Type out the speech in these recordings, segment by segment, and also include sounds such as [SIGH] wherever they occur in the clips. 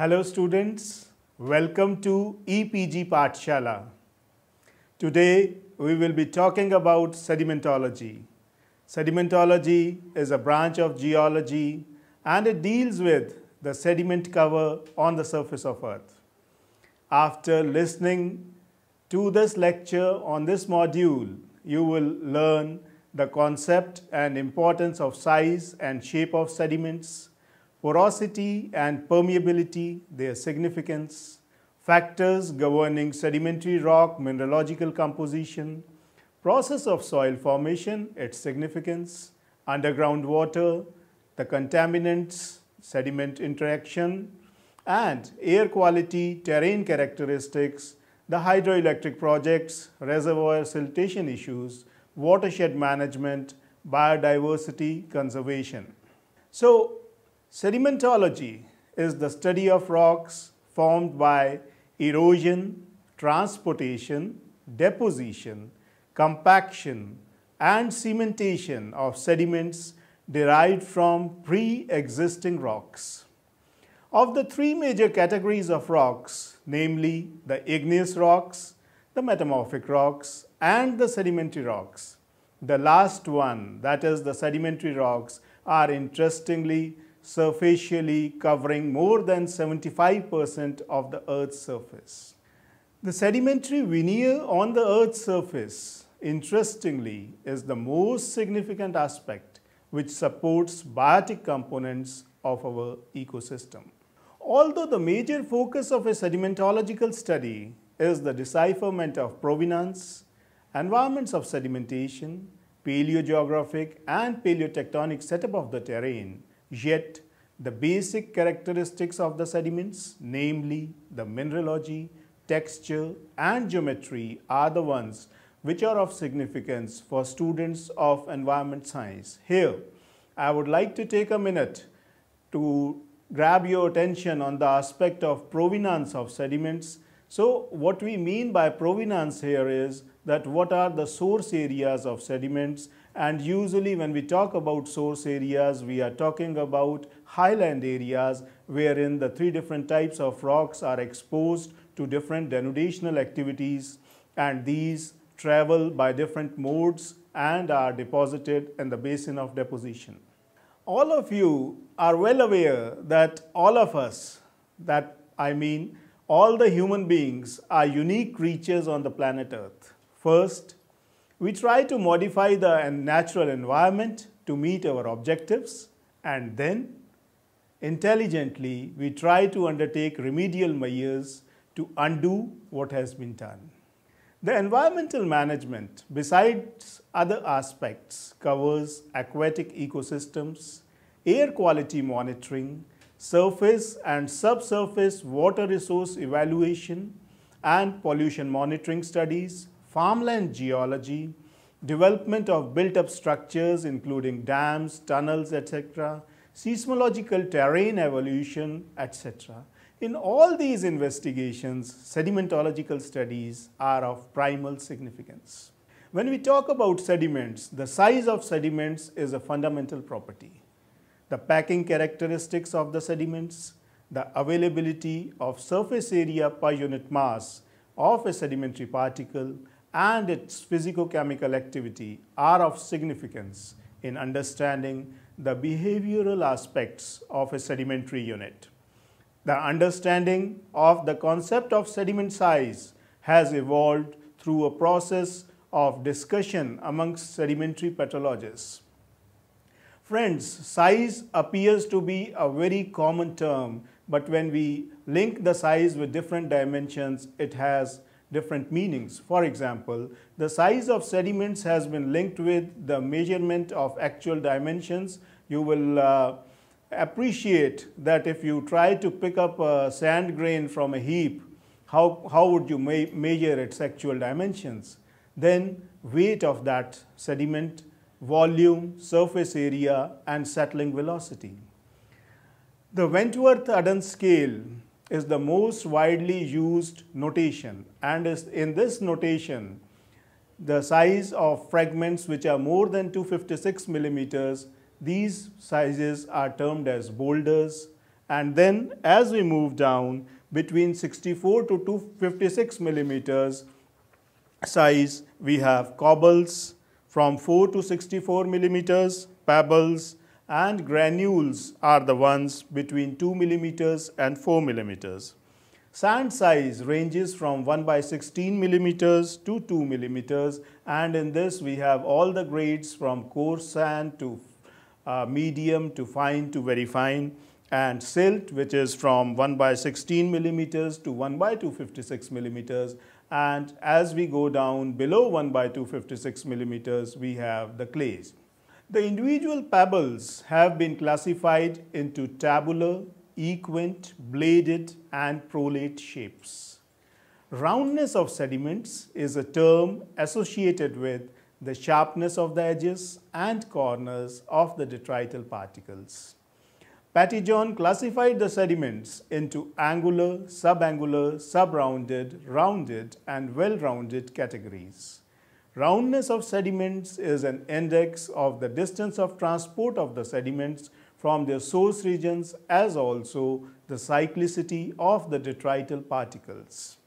Hello students, welcome to EPG Shala. Today we will be talking about sedimentology. Sedimentology is a branch of geology and it deals with the sediment cover on the surface of earth. After listening to this lecture on this module, you will learn the concept and importance of size and shape of sediments, porosity and permeability, their significance, factors governing sedimentary rock mineralogical composition, process of soil formation, its significance, underground water, the contaminants, sediment interaction, and air quality, terrain characteristics, the hydroelectric projects, reservoir siltation issues, watershed management, biodiversity conservation. So Sedimentology is the study of rocks formed by erosion, transportation, deposition, compaction, and cementation of sediments derived from pre-existing rocks. Of the three major categories of rocks, namely the igneous rocks, the metamorphic rocks, and the sedimentary rocks, the last one, that is the sedimentary rocks, are interestingly superficially covering more than 75% of the Earth's surface. The sedimentary veneer on the Earth's surface, interestingly, is the most significant aspect which supports biotic components of our ecosystem. Although the major focus of a sedimentological study is the decipherment of provenance, environments of sedimentation, paleogeographic and paleotectonic setup of the terrain, Yet, the basic characteristics of the sediments, namely the mineralogy, texture and geometry are the ones which are of significance for students of environment science. Here, I would like to take a minute to grab your attention on the aspect of provenance of sediments so what we mean by provenance here is that what are the source areas of sediments and usually when we talk about source areas we are talking about highland areas wherein the three different types of rocks are exposed to different denudational activities and these travel by different modes and are deposited in the basin of deposition. All of you are well aware that all of us, that I mean all the human beings are unique creatures on the planet Earth. First, we try to modify the natural environment to meet our objectives, and then, intelligently, we try to undertake remedial measures to undo what has been done. The environmental management, besides other aspects, covers aquatic ecosystems, air quality monitoring, surface and subsurface water resource evaluation and pollution monitoring studies, farmland geology, development of built-up structures including dams, tunnels, etc., seismological terrain evolution, etc. In all these investigations, sedimentological studies are of primal significance. When we talk about sediments, the size of sediments is a fundamental property the packing characteristics of the sediments, the availability of surface area per unit mass of a sedimentary particle and its physicochemical activity are of significance in understanding the behavioral aspects of a sedimentary unit. The understanding of the concept of sediment size has evolved through a process of discussion amongst sedimentary pathologists. Friends, size appears to be a very common term, but when we link the size with different dimensions, it has different meanings. For example, the size of sediments has been linked with the measurement of actual dimensions. You will uh, appreciate that if you try to pick up a sand grain from a heap, how, how would you measure its actual dimensions? Then weight of that sediment volume, surface area, and settling velocity. The wentworth Aden scale is the most widely used notation and in this notation, the size of fragments which are more than 256 millimeters, these sizes are termed as boulders. And then as we move down between 64 to 256 millimeters size, we have cobbles, from 4 to 64 millimeters, pebbles, and granules are the ones between 2 millimeters and 4 millimeters. Sand size ranges from 1 by 16 millimeters to 2 millimeters and in this we have all the grades from coarse sand to uh, medium to fine to very fine and silt which is from 1 by 16 millimeters to 1 by 256 millimeters and as we go down below 1 by 256 millimeters, we have the clays. The individual pebbles have been classified into tabular, equant, bladed and prolate shapes. Roundness of sediments is a term associated with the sharpness of the edges and corners of the detrital particles. Pattyjohn classified the sediments into angular, subangular, subrounded, rounded and well-rounded categories. Roundness of sediments is an index of the distance of transport of the sediments from their source regions as also the cyclicity of the detrital particles.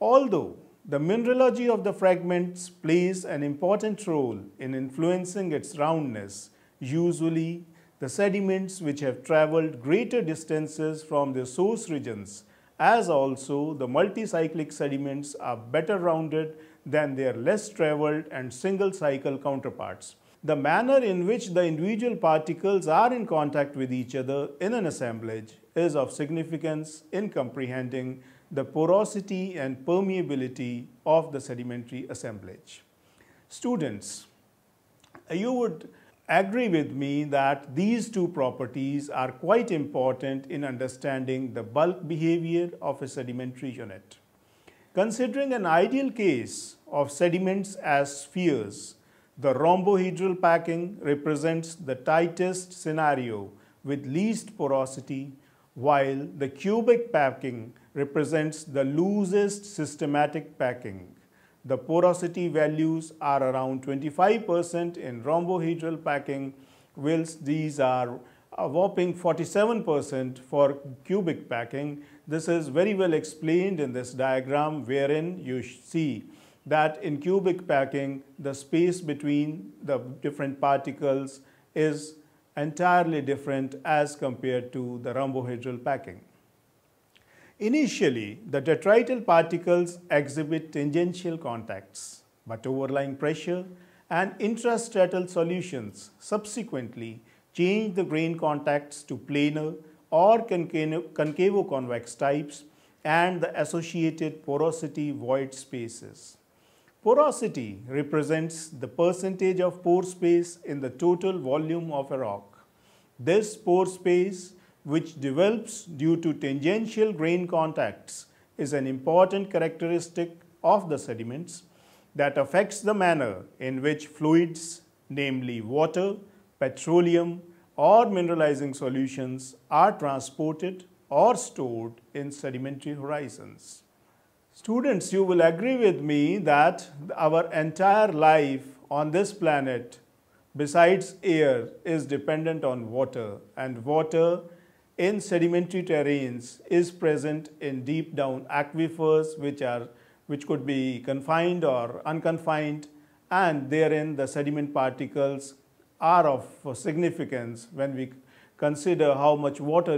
Although the mineralogy of the fragments plays an important role in influencing its roundness, usually the sediments which have traveled greater distances from their source regions, as also the multicyclic sediments are better rounded than their less traveled and single cycle counterparts. The manner in which the individual particles are in contact with each other in an assemblage is of significance in comprehending the porosity and permeability of the sedimentary assemblage. Students, you would agree with me that these two properties are quite important in understanding the bulk behavior of a sedimentary unit. Considering an ideal case of sediments as spheres, the rhombohedral packing represents the tightest scenario with least porosity, while the cubic packing represents the loosest systematic packing. The porosity values are around 25% in rhombohedral packing, whilst these are a whopping 47% for cubic packing. This is very well explained in this diagram wherein you see that in cubic packing, the space between the different particles is entirely different as compared to the rhombohedral packing. Initially, the detrital particles exhibit tangential contacts, but overlying pressure and intrastratal solutions subsequently change the grain contacts to planar or concavo-convex types and the associated porosity void spaces. Porosity represents the percentage of pore space in the total volume of a rock. This pore space which develops due to tangential grain contacts is an important characteristic of the sediments that affects the manner in which fluids, namely water, petroleum or mineralizing solutions are transported or stored in sedimentary horizons. Students, you will agree with me that our entire life on this planet besides air is dependent on water and water in sedimentary terrains is present in deep down aquifers which are which could be confined or unconfined and therein the sediment particles are of significance when we consider how much water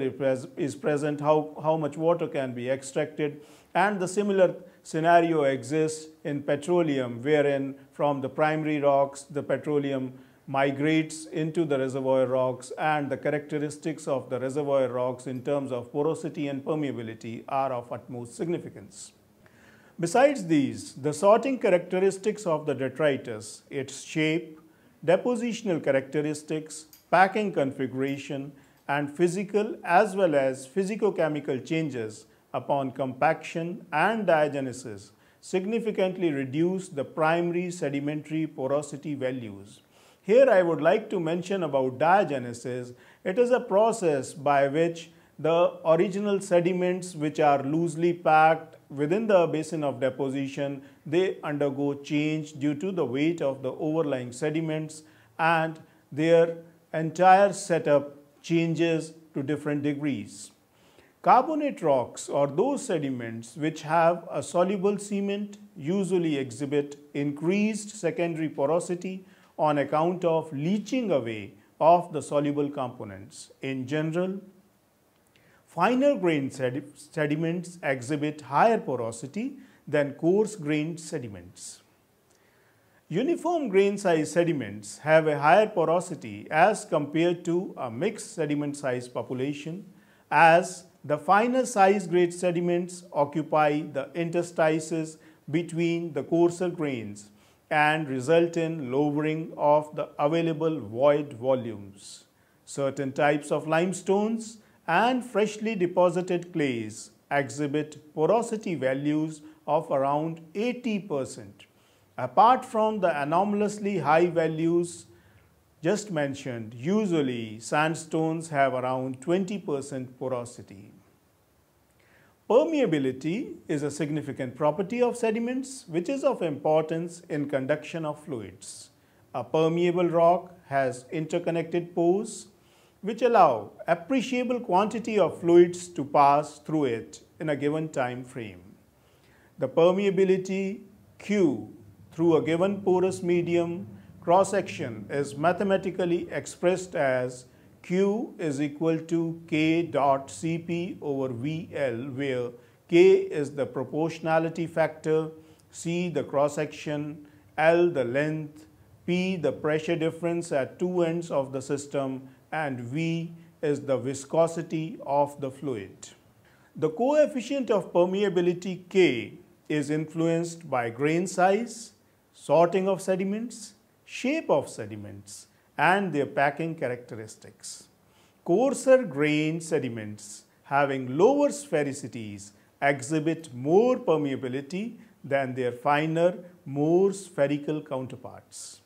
is present, how, how much water can be extracted and the similar scenario exists in petroleum wherein from the primary rocks the petroleum migrates into the reservoir rocks and the characteristics of the reservoir rocks in terms of porosity and permeability are of utmost significance. Besides these, the sorting characteristics of the detritus, its shape, depositional characteristics, packing configuration, and physical as well as physicochemical changes upon compaction and diagenesis significantly reduce the primary sedimentary porosity values here I would like to mention about diagenesis. It is a process by which the original sediments which are loosely packed within the basin of deposition, they undergo change due to the weight of the overlying sediments and their entire setup changes to different degrees. Carbonate rocks or those sediments which have a soluble cement usually exhibit increased secondary porosity on account of leaching away of the soluble components. In general, finer grained sediments exhibit higher porosity than coarse grained sediments. Uniform grain size sediments have a higher porosity as compared to a mixed sediment size population as the finer size grade sediments occupy the interstices between the coarser grains and result in lowering of the available void volumes. Certain types of limestones and freshly deposited clays exhibit porosity values of around 80%. Apart from the anomalously high values just mentioned, usually sandstones have around 20% porosity. Permeability is a significant property of sediments which is of importance in conduction of fluids. A permeable rock has interconnected pores which allow appreciable quantity of fluids to pass through it in a given time frame. The permeability Q through a given porous medium cross-section is mathematically expressed as Q is equal to K dot Cp over VL where K is the proportionality factor, C the cross section, L the length, P the pressure difference at two ends of the system and V is the viscosity of the fluid. The coefficient of permeability K is influenced by grain size, sorting of sediments, shape of sediments, and their packing characteristics. Coarser grain sediments having lower sphericities exhibit more permeability than their finer, more spherical counterparts.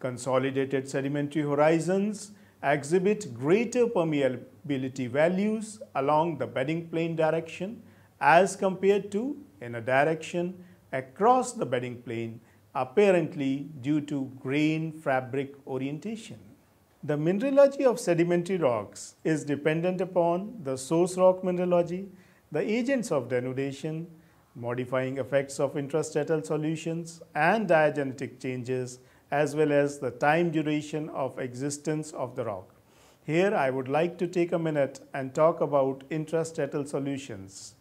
Consolidated sedimentary horizons exhibit greater permeability values along the bedding plane direction as compared to in a direction across the bedding plane apparently due to grain fabric orientation. The mineralogy of sedimentary rocks is dependent upon the source rock mineralogy, the agents of denudation, modifying effects of intrastatal solutions and diagenetic changes as well as the time duration of existence of the rock. Here I would like to take a minute and talk about intrastatal solutions.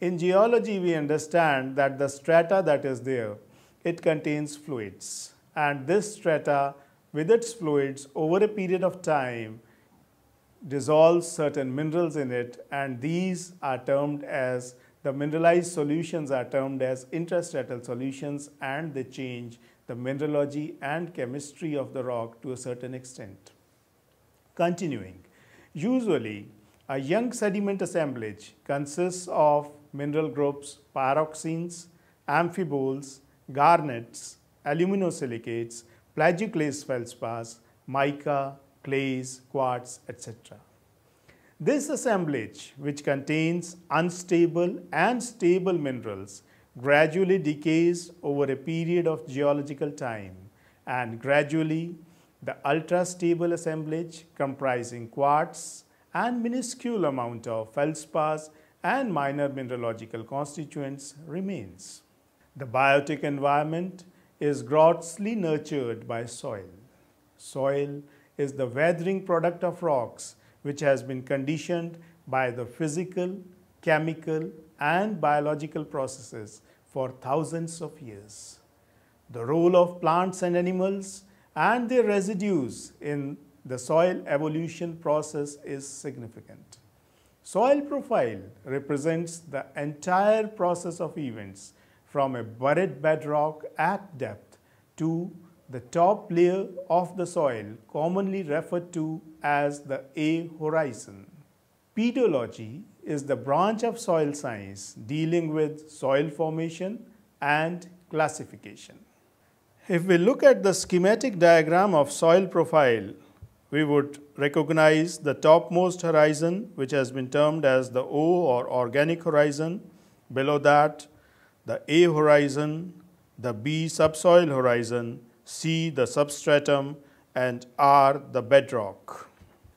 In geology we understand that the strata that is there it contains fluids. And this strata with its fluids over a period of time dissolves certain minerals in it and these are termed as the mineralized solutions are termed as intrastratal solutions and they change the mineralogy and chemistry of the rock to a certain extent. Continuing, usually a young sediment assemblage consists of mineral groups pyroxenes, amphiboles, garnets, aluminosilicates, plagioclase feldspars, mica, clays, quartz, etc. This assemblage, which contains unstable and stable minerals, gradually decays over a period of geological time and gradually the ultra-stable assemblage comprising quartz and minuscule amount of feldspars and minor mineralogical constituents remains. The biotic environment is grossly nurtured by soil. Soil is the weathering product of rocks which has been conditioned by the physical, chemical and biological processes for thousands of years. The role of plants and animals and their residues in the soil evolution process is significant. Soil profile represents the entire process of events from a buried bedrock at depth to the top layer of the soil commonly referred to as the A horizon. Pedology is the branch of soil science dealing with soil formation and classification. If we look at the schematic diagram of soil profile, we would recognize the topmost horizon which has been termed as the O or organic horizon. Below that the A horizon, the B subsoil horizon, C the substratum, and R the bedrock.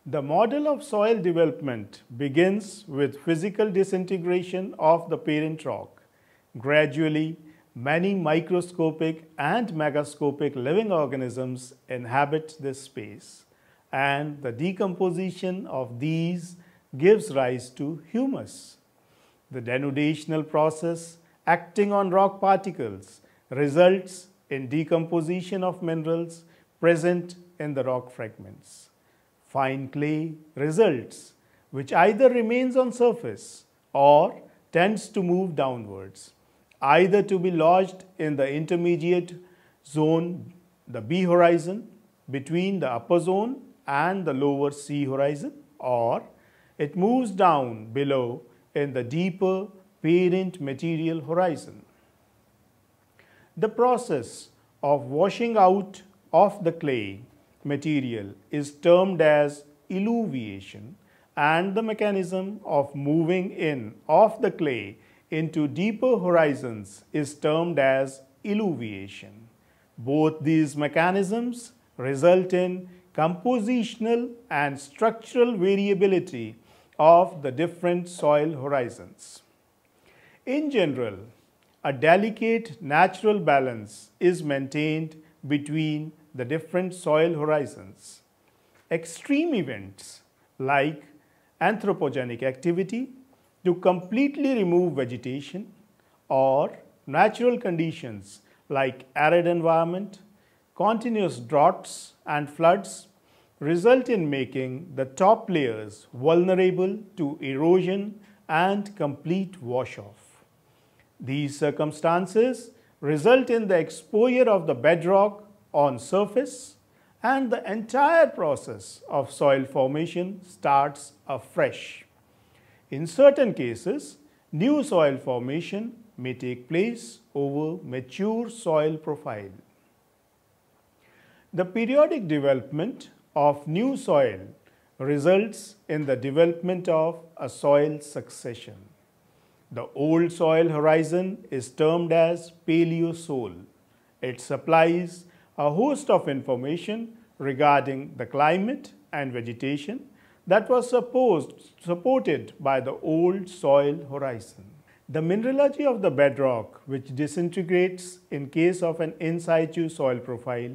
The model of soil development begins with physical disintegration of the parent rock. Gradually, many microscopic and megascopic living organisms inhabit this space, and the decomposition of these gives rise to humus. The denudational process acting on rock particles results in decomposition of minerals present in the rock fragments. Fine clay results which either remains on surface or tends to move downwards, either to be lodged in the intermediate zone, the B horizon, between the upper zone and the lower C horizon, or it moves down below in the deeper parent material horizon. The process of washing out of the clay material is termed as eluviation and the mechanism of moving in of the clay into deeper horizons is termed as illuviation. Both these mechanisms result in compositional and structural variability of the different soil horizons. In general, a delicate natural balance is maintained between the different soil horizons. Extreme events like anthropogenic activity to completely remove vegetation or natural conditions like arid environment, continuous droughts and floods result in making the top layers vulnerable to erosion and complete wash-off. These circumstances result in the exposure of the bedrock on surface and the entire process of soil formation starts afresh. In certain cases, new soil formation may take place over mature soil profile. The periodic development of new soil results in the development of a soil succession. The old soil horizon is termed as Paleosol. It supplies a host of information regarding the climate and vegetation that was supposed, supported by the old soil horizon. The mineralogy of the bedrock, which disintegrates in case of an in situ soil profile,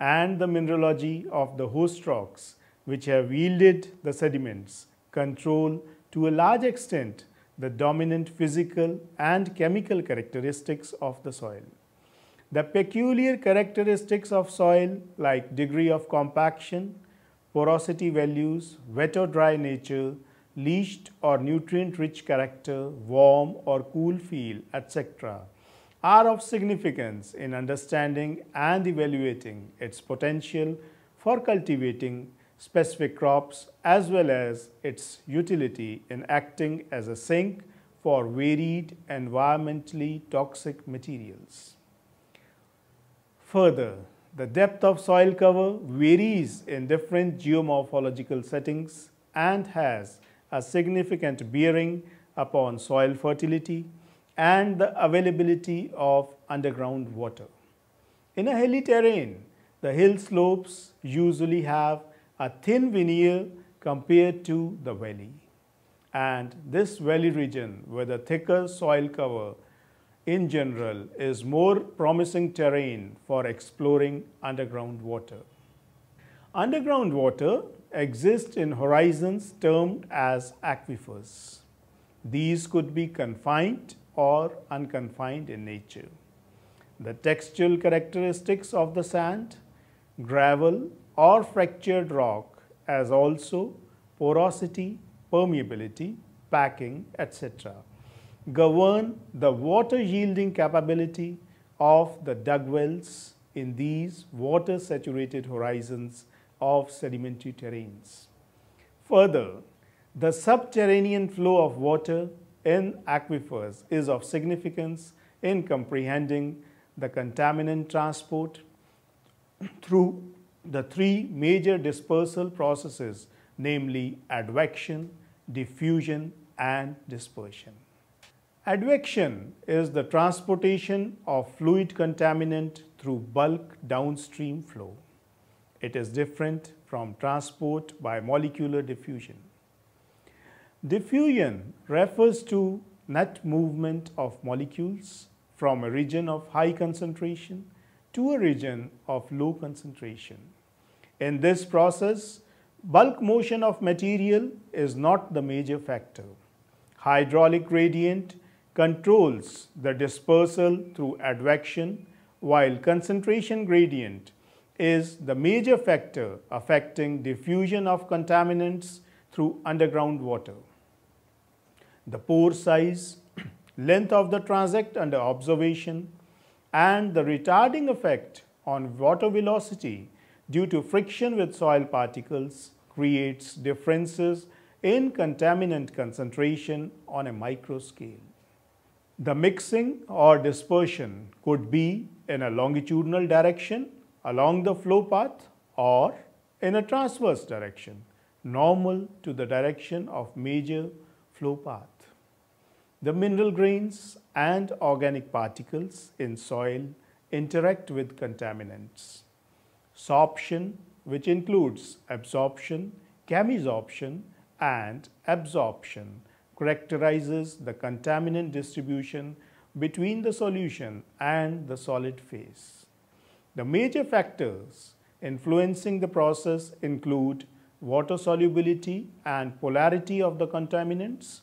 and the mineralogy of the host rocks, which have yielded the sediments, control to a large extent the dominant physical and chemical characteristics of the soil. The peculiar characteristics of soil like degree of compaction, porosity values, wet or dry nature, leached or nutrient-rich character, warm or cool feel, etc. are of significance in understanding and evaluating its potential for cultivating specific crops as well as its utility in acting as a sink for varied environmentally toxic materials. Further, the depth of soil cover varies in different geomorphological settings and has a significant bearing upon soil fertility and the availability of underground water. In a hilly terrain, the hill slopes usually have a thin veneer compared to the valley. And this valley region with a thicker soil cover in general is more promising terrain for exploring underground water. Underground water exists in horizons termed as aquifers. These could be confined or unconfined in nature. The textual characteristics of the sand, gravel or fractured rock as also porosity, permeability, packing, etc. govern the water yielding capability of the dug wells in these water saturated horizons of sedimentary terrains. Further, the subterranean flow of water in aquifers is of significance in comprehending the contaminant transport through the three major dispersal processes, namely advection, diffusion, and dispersion. Advection is the transportation of fluid contaminant through bulk downstream flow. It is different from transport by molecular diffusion. Diffusion refers to net movement of molecules from a region of high concentration to a region of low concentration. In this process, bulk motion of material is not the major factor. Hydraulic gradient controls the dispersal through advection while concentration gradient is the major factor affecting diffusion of contaminants through underground water. The pore size, [CLEARS THROAT] length of the transect under observation and the retarding effect on water velocity due to friction with soil particles creates differences in contaminant concentration on a micro scale. The mixing or dispersion could be in a longitudinal direction along the flow path or in a transverse direction, normal to the direction of major flow path. The mineral grains and organic particles in soil interact with contaminants sorption, which includes absorption, chemisorption, and absorption, characterizes the contaminant distribution between the solution and the solid phase. The major factors influencing the process include water solubility and polarity of the contaminants,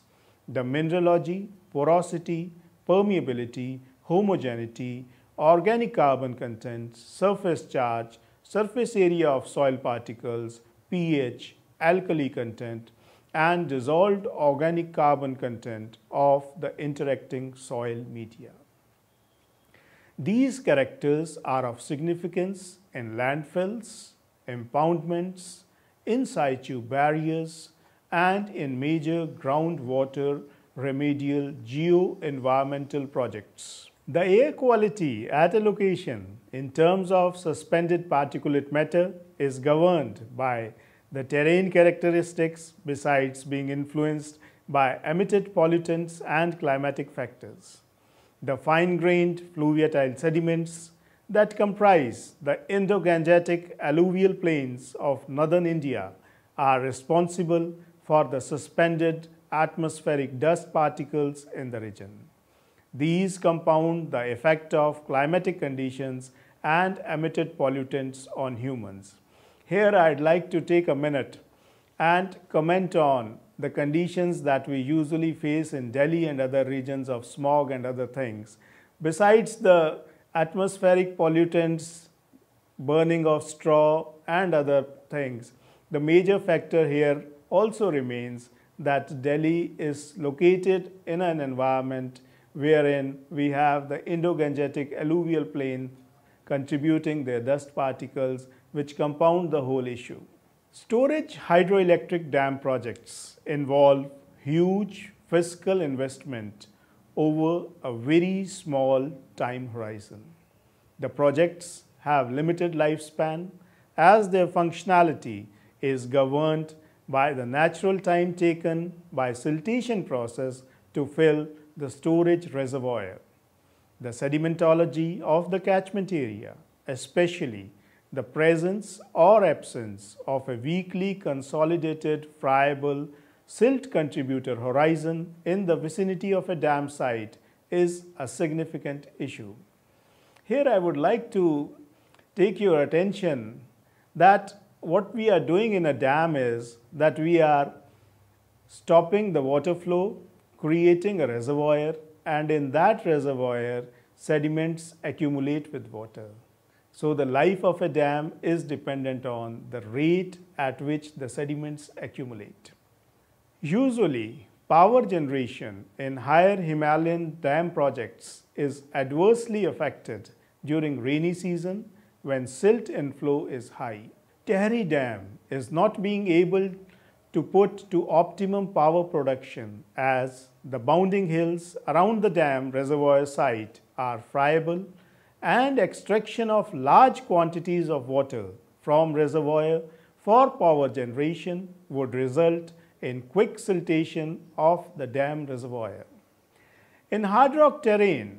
the mineralogy, porosity, permeability, homogeneity, organic carbon content, surface charge, surface area of soil particles, pH, alkali content, and dissolved organic carbon content of the interacting soil media. These characters are of significance in landfills, impoundments, in situ barriers, and in major groundwater remedial geo-environmental projects. The air quality at a location in terms of suspended particulate matter is governed by the terrain characteristics besides being influenced by emitted pollutants and climatic factors. The fine-grained fluviatile sediments that comprise the Indo-Gangetic alluvial plains of northern India are responsible for the suspended atmospheric dust particles in the region. These compound the effect of climatic conditions and emitted pollutants on humans. Here I'd like to take a minute and comment on the conditions that we usually face in Delhi and other regions of smog and other things. Besides the atmospheric pollutants, burning of straw and other things, the major factor here also remains that Delhi is located in an environment wherein we have the Indo-Gangetic alluvial plain contributing their dust particles which compound the whole issue. Storage hydroelectric dam projects involve huge fiscal investment over a very small time horizon. The projects have limited lifespan as their functionality is governed by the natural time taken by siltation process to fill the storage reservoir, the sedimentology of the catchment area, especially the presence or absence of a weakly consolidated friable silt contributor horizon in the vicinity of a dam site is a significant issue. Here I would like to take your attention that what we are doing in a dam is that we are stopping the water flow creating a reservoir and in that reservoir sediments accumulate with water. So the life of a dam is dependent on the rate at which the sediments accumulate. Usually power generation in higher Himalayan dam projects is adversely affected during rainy season when silt inflow is high. Tehri Dam is not being able to put to optimum power production as the bounding hills around the dam reservoir site are friable and extraction of large quantities of water from reservoir for power generation would result in quick siltation of the dam reservoir. In hard rock terrain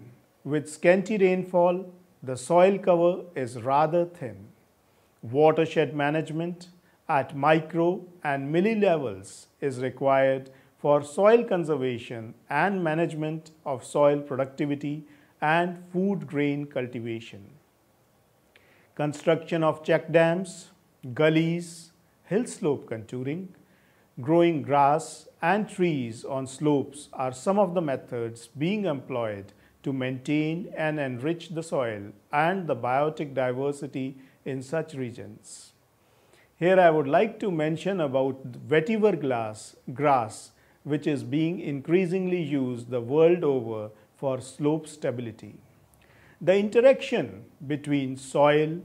with scanty rainfall, the soil cover is rather thin. Watershed management at micro and milli levels is required for soil conservation and management of soil productivity and food grain cultivation. Construction of check dams, gullies, hill slope contouring, growing grass and trees on slopes are some of the methods being employed to maintain and enrich the soil and the biotic diversity in such regions. Here I would like to mention about vetiver glass, grass, which is being increasingly used the world over for slope stability. The interaction between soil,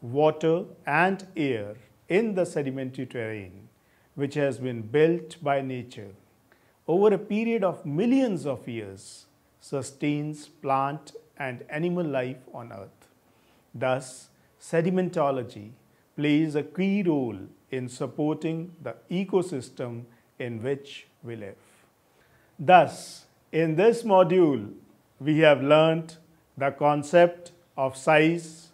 water and air in the sedimentary terrain, which has been built by nature over a period of millions of years, sustains plant and animal life on earth. Thus, sedimentology plays a key role in supporting the ecosystem in which we live. Thus, in this module, we have learnt the concept of size,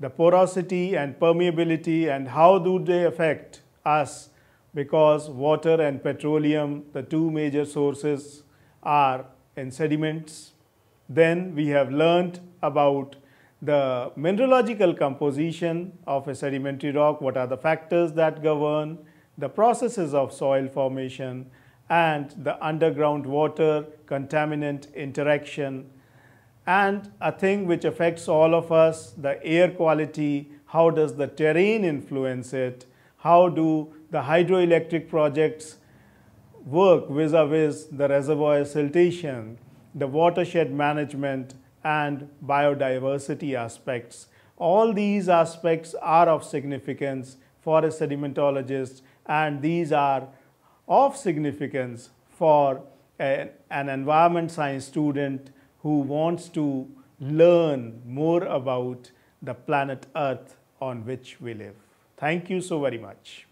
the porosity and permeability and how do they affect us because water and petroleum, the two major sources, are in sediments. Then we have learnt about the mineralogical composition of a sedimentary rock, what are the factors that govern, the processes of soil formation, and the underground water contaminant interaction, and a thing which affects all of us, the air quality, how does the terrain influence it, how do the hydroelectric projects work vis-a-vis -vis the reservoir siltation, the watershed management, and biodiversity aspects. All these aspects are of significance for a sedimentologist and these are of significance for a, an environment science student who wants to learn more about the planet Earth on which we live. Thank you so very much.